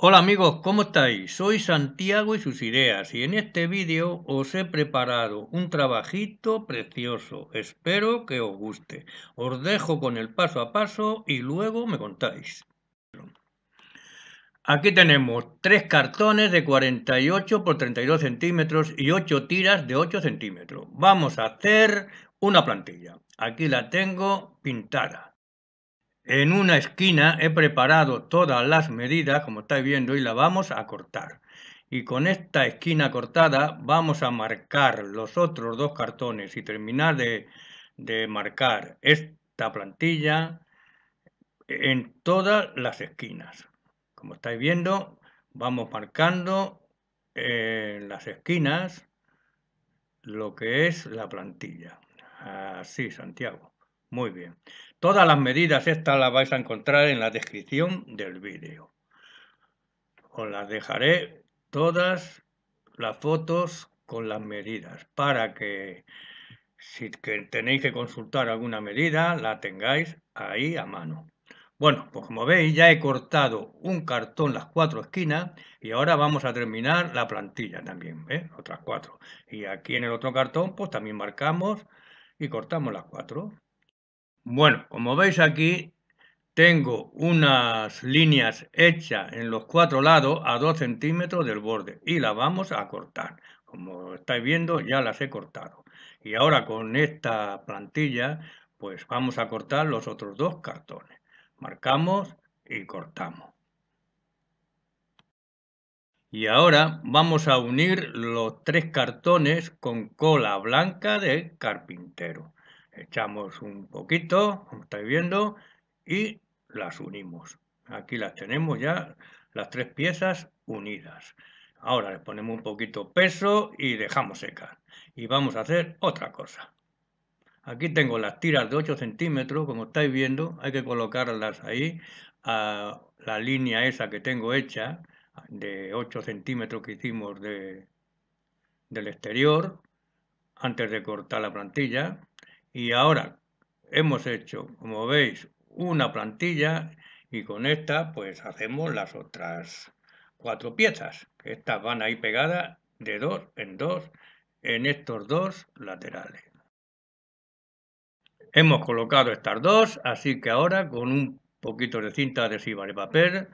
Hola amigos, ¿cómo estáis? Soy Santiago y sus ideas y en este vídeo os he preparado un trabajito precioso. Espero que os guste. Os dejo con el paso a paso y luego me contáis. Aquí tenemos tres cartones de 48 por 32 centímetros y 8 tiras de 8 centímetros. Vamos a hacer una plantilla. Aquí la tengo pintada. En una esquina he preparado todas las medidas, como estáis viendo, y la vamos a cortar. Y con esta esquina cortada vamos a marcar los otros dos cartones y terminar de, marcar esta plantilla en todas las esquinas. Como estáis viendo, vamos marcando en eh, las esquinas lo que es la plantilla. Así, Santiago. Muy bien. Todas las medidas estas las vais a encontrar en la descripción del vídeo. Os las dejaré todas las fotos con las medidas para que si tenéis que consultar alguna medida la tengáis ahí a mano. Bueno, pues como veis ya he cortado un cartón las cuatro esquinas y ahora vamos a terminar la plantilla también, ¿eh? otras cuatro. Y aquí en el otro cartón pues también marcamos y cortamos las cuatro. Bueno, como veis aquí, tengo unas líneas hechas en los cuatro lados a 2 centímetros del borde y las vamos a cortar. Como estáis viendo, ya las he cortado. Y ahora con esta plantilla, pues vamos a cortar los otros dos cartones. Marcamos y cortamos. Y ahora vamos a unir los tres cartones con cola blanca de carpintero echamos un poquito, como estáis viendo, y las unimos. Aquí las tenemos ya, las tres piezas unidas. Ahora le ponemos un poquito peso y dejamos secar. Y vamos a hacer otra cosa. Aquí tengo las tiras de 8 centímetros, como estáis viendo, hay que colocarlas ahí a la línea esa que tengo hecha de 8 centímetros que hicimos de, del exterior antes de cortar la plantilla y ahora hemos hecho, como veis, una plantilla y con esta pues hacemos las otras cuatro piezas. Estas van ahí pegadas de dos en dos en estos dos laterales. Hemos colocado estas dos, así que ahora con un poquito de cinta adhesiva de papel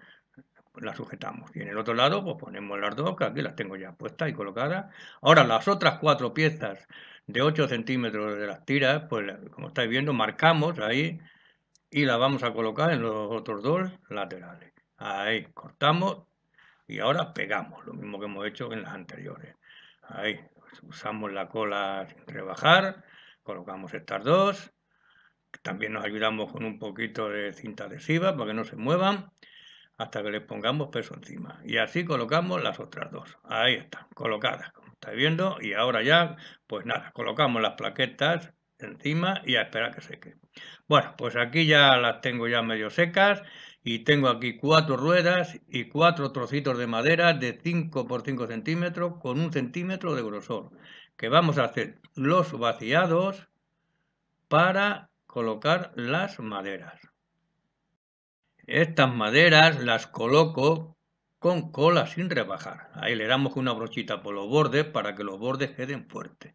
la sujetamos. Y en el otro lado, pues ponemos las dos, que aquí las tengo ya puestas y colocadas. Ahora, las otras cuatro piezas de 8 centímetros de las tiras, pues como estáis viendo, marcamos ahí y las vamos a colocar en los otros dos laterales. Ahí, cortamos y ahora pegamos, lo mismo que hemos hecho en las anteriores. Ahí, usamos la cola sin rebajar, colocamos estas dos. También nos ayudamos con un poquito de cinta adhesiva para que no se muevan hasta que le pongamos peso encima. Y así colocamos las otras dos. Ahí están, colocadas, como estáis viendo. Y ahora ya, pues nada, colocamos las plaquetas encima y a esperar que seque. Bueno, pues aquí ya las tengo ya medio secas y tengo aquí cuatro ruedas y cuatro trocitos de madera de 5 por 5 centímetros con un centímetro de grosor que vamos a hacer los vaciados para colocar las maderas. Estas maderas las coloco con cola sin rebajar. Ahí le damos una brochita por los bordes para que los bordes queden fuertes.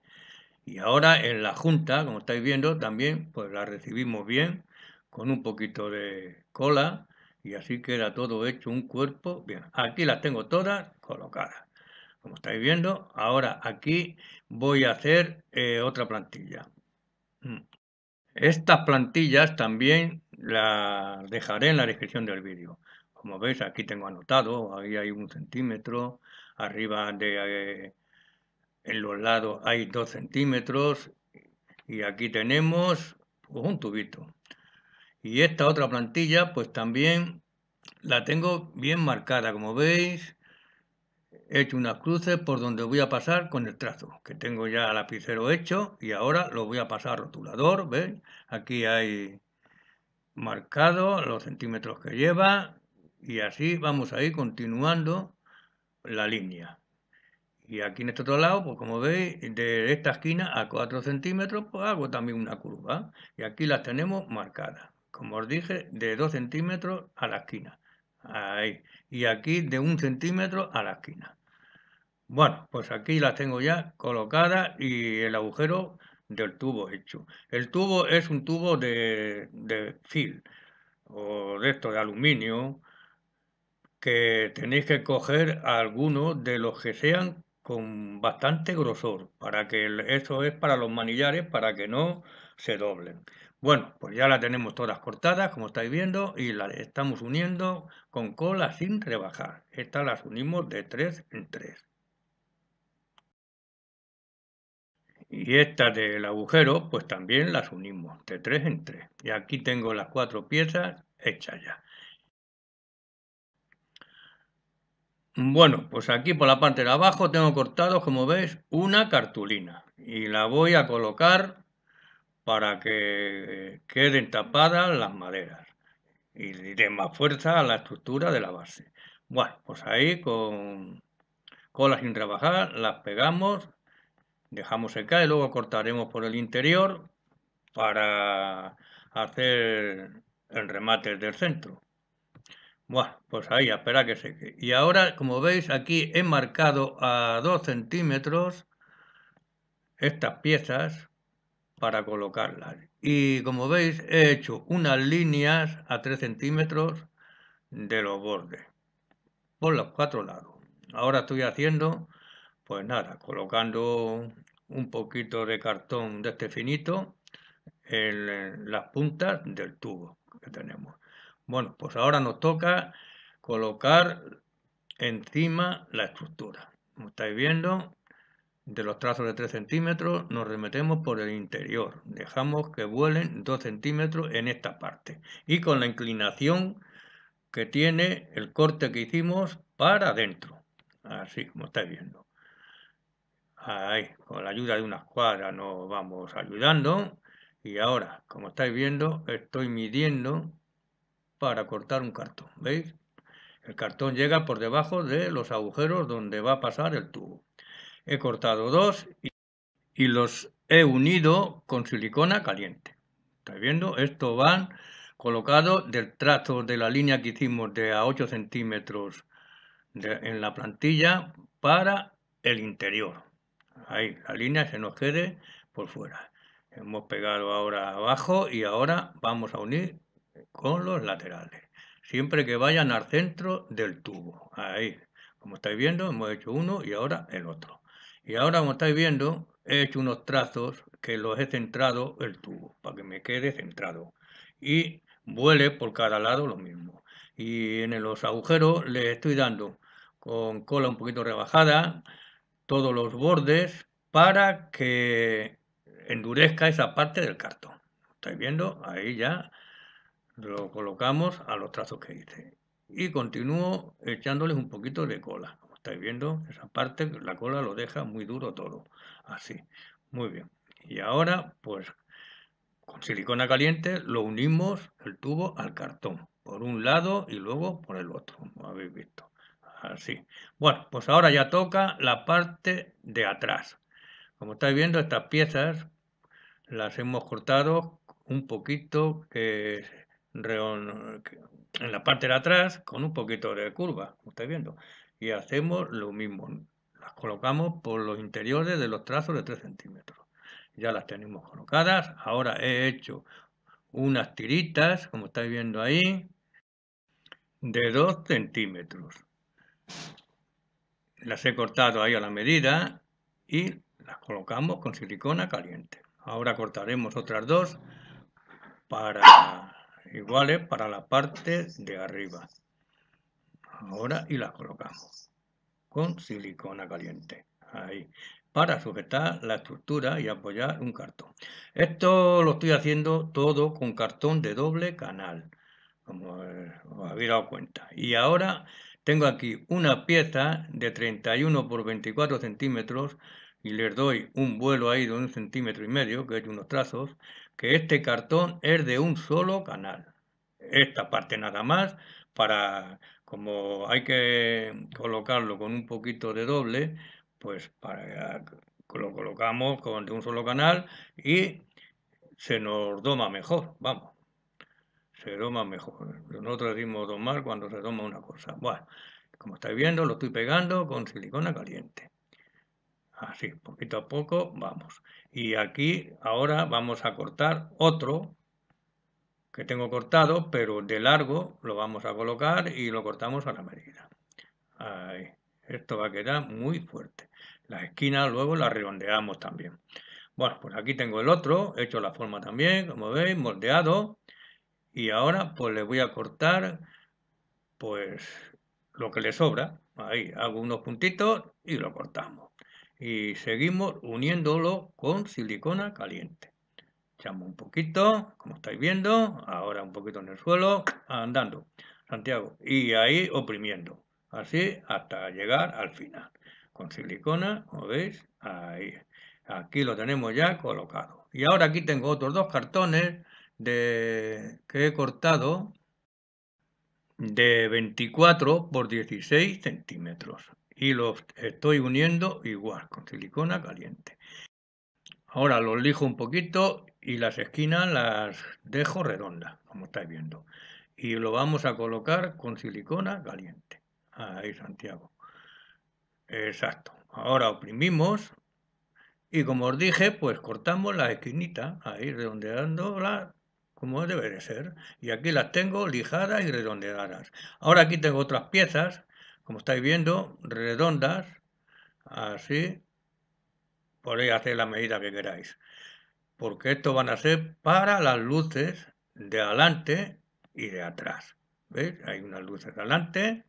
Y ahora en la junta, como estáis viendo, también pues la recibimos bien con un poquito de cola y así queda todo hecho un cuerpo bien. Aquí las tengo todas colocadas. Como estáis viendo, ahora aquí voy a hacer eh, otra plantilla. Mm. Estas plantillas también la dejaré en la descripción del vídeo. Como veis, aquí tengo anotado, ahí hay un centímetro, arriba de... Eh, en los lados hay dos centímetros y aquí tenemos pues, un tubito. Y esta otra plantilla, pues también la tengo bien marcada, como veis. He hecho unas cruces por donde voy a pasar con el trazo, que tengo ya lapicero hecho y ahora lo voy a pasar rotulador, ¿veis? Aquí hay marcado los centímetros que lleva y así vamos a ir continuando la línea. Y aquí en este otro lado, pues como veis, de esta esquina a 4 centímetros, pues hago también una curva. ¿eh? Y aquí las tenemos marcadas. Como os dije, de 2 centímetros a la esquina. Ahí. Y aquí de un centímetro a la esquina. Bueno, pues aquí las tengo ya colocadas y el agujero del tubo hecho. El tubo es un tubo de, fil o de de aluminio que tenéis que coger algunos de los que sean con bastante grosor para que eso es para los manillares para que no se doblen. Bueno, pues ya la tenemos todas cortadas, como estáis viendo, y la estamos uniendo con cola sin rebajar. Estas las unimos de tres en tres. Y estas del agujero, pues también las unimos de tres en tres. Y aquí tengo las cuatro piezas hechas ya. Bueno, pues aquí por la parte de abajo tengo cortado, como veis, una cartulina. Y la voy a colocar para que queden tapadas las maderas. Y den más fuerza a la estructura de la base. Bueno, pues ahí con cola sin trabajar las pegamos Dejamos secar y luego cortaremos por el interior para hacer el remate del centro. Bueno, pues ahí, espera que seque. Y ahora, como veis, aquí he marcado a 2 centímetros estas piezas para colocarlas. Y como veis, he hecho unas líneas a 3 centímetros de los bordes, por los cuatro lados. Ahora estoy haciendo pues nada, colocando un poquito de cartón de este finito en las puntas del tubo que tenemos. Bueno, pues ahora nos toca colocar encima la estructura. Como estáis viendo, de los trazos de 3 centímetros nos remetemos por el interior. Dejamos que vuelen 2 centímetros en esta parte. Y con la inclinación que tiene el corte que hicimos para adentro. Así como estáis viendo ahí, con la ayuda de una escuadra nos vamos ayudando. Y ahora, como estáis viendo, estoy midiendo para cortar un cartón, ¿veis? El cartón llega por debajo de los agujeros donde va a pasar el tubo. He cortado dos y, los he unido con silicona caliente. ¿Estáis viendo? Estos van colocados del trazo de la línea que hicimos de a 8 centímetros en la plantilla para el interior. Ahí, la línea se nos quede por fuera. Hemos pegado ahora abajo y ahora vamos a unir con los laterales. Siempre que vayan al centro del tubo. Ahí, como estáis viendo, hemos hecho uno y ahora el otro. Y ahora, como estáis viendo, he hecho unos trazos que los he centrado el tubo, para que me quede centrado. Y vuele por cada lado lo mismo. Y en los agujeros le estoy dando con cola un poquito rebajada, todos los bordes para que endurezca esa parte del cartón. ¿Estáis viendo? Ahí ya lo colocamos a los trazos que hice. Y continúo echándoles un poquito de cola. Como estáis viendo, esa parte, la cola lo deja muy duro todo. Así. Muy bien. Y ahora, pues, con silicona caliente lo unimos el tubo al cartón. Por un lado y luego por el otro, como habéis visto así. Bueno, pues ahora ya toca la parte de atrás. Como estáis viendo, estas piezas las hemos cortado un poquito que, en la parte de atrás con un poquito de curva, como estáis viendo. Y hacemos lo mismo. Las colocamos por los interiores de los trazos de 3 centímetros. Ya las tenemos colocadas. Ahora he hecho unas tiritas, como estáis viendo ahí, de 2 centímetros las he cortado ahí a la medida y las colocamos con silicona caliente. Ahora cortaremos otras dos para iguales para la parte de arriba. Ahora y las colocamos con silicona caliente. Ahí. Para sujetar la estructura y apoyar un cartón. Esto lo estoy haciendo todo con cartón de doble canal. Como eh, habéis dado cuenta. Y ahora tengo aquí una pieza de 31 por 24 centímetros y les doy un vuelo ahí de un centímetro y medio, que hay unos trazos, que este cartón es de un solo canal. Esta parte nada más, para como hay que colocarlo con un poquito de doble, pues para, lo colocamos con, de un solo canal y se nos doma mejor, vamos se toma mejor. nosotros decimos tomar cuando se toma una cosa. Bueno, como estáis viendo, lo estoy pegando con silicona caliente. Así, poquito a poco, vamos. Y aquí ahora vamos a cortar otro que tengo cortado, pero de largo lo vamos a colocar y lo cortamos a la medida. Ahí. Esto va a quedar muy fuerte. Las esquinas luego las redondeamos también. Bueno, pues aquí tengo el otro, hecho la forma también, como veis, moldeado. Y ahora pues le voy a cortar pues lo que le sobra. Ahí hago unos puntitos y lo cortamos. Y seguimos uniéndolo con silicona caliente. Echamos un poquito, como estáis viendo, ahora un poquito en el suelo, andando, Santiago. Y ahí oprimiendo, así hasta llegar al final. Con silicona, como veis, ahí. Aquí lo tenemos ya colocado. Y ahora aquí tengo otros dos cartones de, que he cortado de 24 por 16 centímetros y los estoy uniendo igual con silicona caliente. Ahora los lijo un poquito y las esquinas las dejo redondas, como estáis viendo. Y lo vamos a colocar con silicona caliente. Ahí, Santiago. Exacto. Ahora oprimimos y como os dije, pues cortamos la esquinita, ahí la como debe de ser. Y aquí las tengo lijadas y redondeadas. Ahora aquí tengo otras piezas, como estáis viendo, redondas, así. Podéis hacer la medida que queráis. Porque esto van a ser para las luces de adelante y de atrás. ¿Veis? Hay unas luces de adelante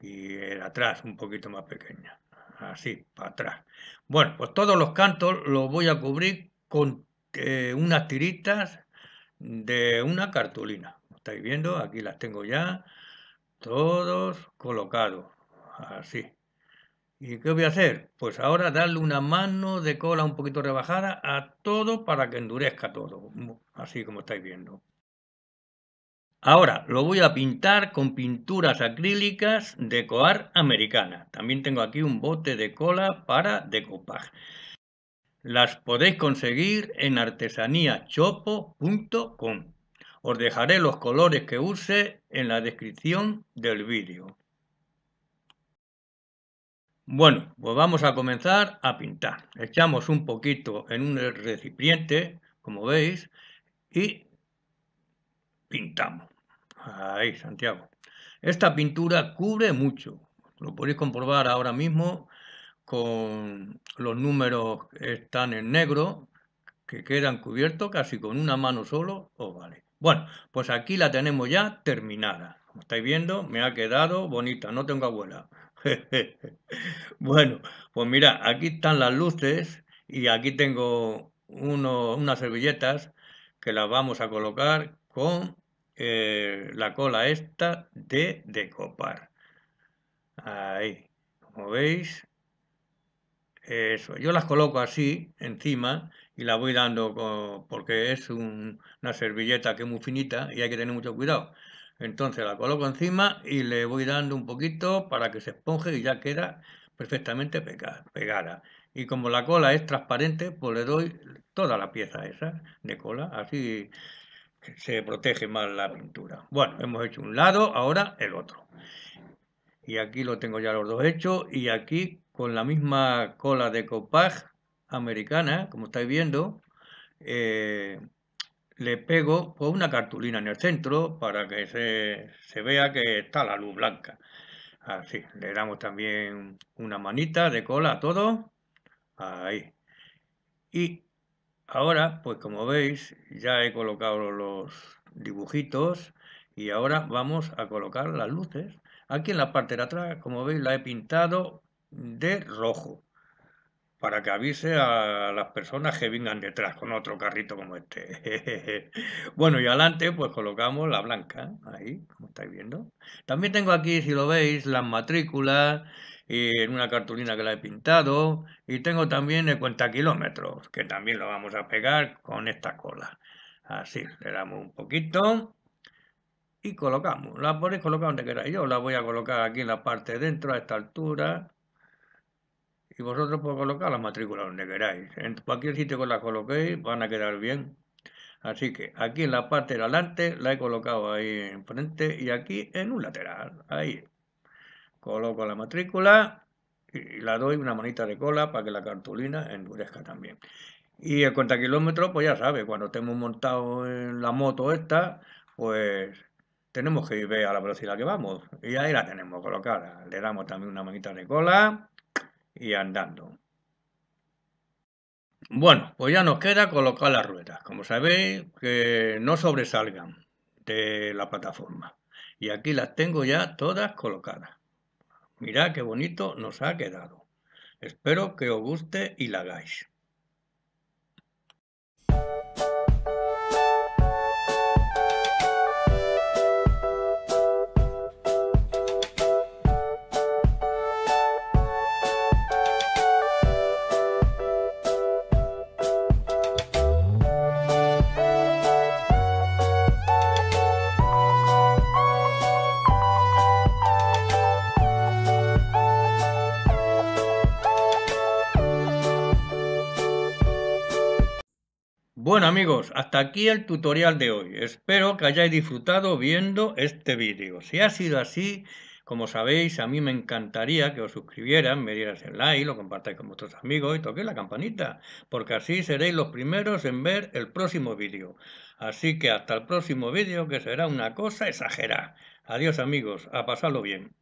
y el atrás un poquito más pequeña. Así, para atrás. Bueno, pues todos los cantos los voy a cubrir con eh, unas tiritas de una cartulina. Estáis viendo, aquí las tengo ya, todos colocados, así. ¿Y qué voy a hacer? Pues ahora darle una mano de cola un poquito rebajada a todo para que endurezca todo, así como estáis viendo. Ahora lo voy a pintar con pinturas acrílicas de coar americana. También tengo aquí un bote de cola para decoupage. Las podéis conseguir en artesaníachopo.com. Os dejaré los colores que use en la descripción del vídeo. Bueno, pues vamos a comenzar a pintar. Echamos un poquito en un recipiente, como veis, y pintamos. Ahí, Santiago. Esta pintura cubre mucho. Lo podéis comprobar ahora mismo con los números están en negro, que quedan cubiertos casi con una mano solo, o oh, vale. Bueno, pues aquí la tenemos ya terminada. Como estáis viendo, me ha quedado bonita, no tengo abuela. bueno, pues mira, aquí están las luces y aquí tengo unas servilletas que las vamos a colocar con eh, la cola esta de decopar. Ahí, como veis, eso, yo las coloco así encima y la voy dando porque es una servilleta que es muy finita y hay que tener mucho cuidado. Entonces la coloco encima y le voy dando un poquito para que se esponje y ya queda perfectamente pegada. Y como la cola es transparente, pues le doy toda la pieza esa de cola, así se protege más la pintura. Bueno, hemos hecho un lado, ahora el otro. Y aquí lo tengo ya los dos hechos y aquí con la misma cola de copaj americana, como estáis viendo, eh, le pego pues, una cartulina en el centro para que se, se, vea que está la luz blanca. Así, le damos también una manita de cola a todo. Ahí. Y ahora, pues como veis, ya he colocado los dibujitos y ahora vamos a colocar las luces. Aquí en la parte de atrás, como veis, la he pintado de rojo para que avise a las personas que vengan detrás con otro carrito como este. bueno, y adelante pues colocamos la blanca, ahí, como estáis viendo. También tengo aquí, si lo veis, las matrículas en una cartulina que la he pintado. Y tengo también el cuenta kilómetros, que también lo vamos a pegar con esta cola. Así, le damos un poquito y colocamos. La podéis colocar donde queráis. Yo la voy a colocar aquí en la parte de dentro, a esta altura y vosotros podéis colocar la matrícula donde queráis. En cualquier sitio que la coloquéis van a quedar bien. Así que aquí en la parte de adelante la he colocado ahí enfrente y aquí en un lateral. Ahí. Coloco la matrícula y la doy una manita de cola para que la cartulina endurezca también. Y el kilómetros, pues ya sabe, cuando estemos montados en la moto esta, pues tenemos que ir a la velocidad que vamos. Y ahí la tenemos colocada. Le damos también una manita de cola y andando. Bueno, pues ya nos queda colocar las ruedas, como sabéis, que no sobresalgan de la plataforma. Y aquí las tengo ya todas colocadas. Mirad qué bonito nos ha quedado. Espero que os guste y la hagáis. amigos, hasta aquí el tutorial de hoy. Espero que hayáis disfrutado viendo este vídeo. Si ha sido así, como sabéis, a mí me encantaría que os suscribieran, me dieras el like, lo compartáis con vuestros amigos y toquéis la campanita, porque así seréis los primeros en ver el próximo vídeo. Así que hasta el próximo vídeo, que será una cosa exagerada. Adiós amigos, a pasarlo bien.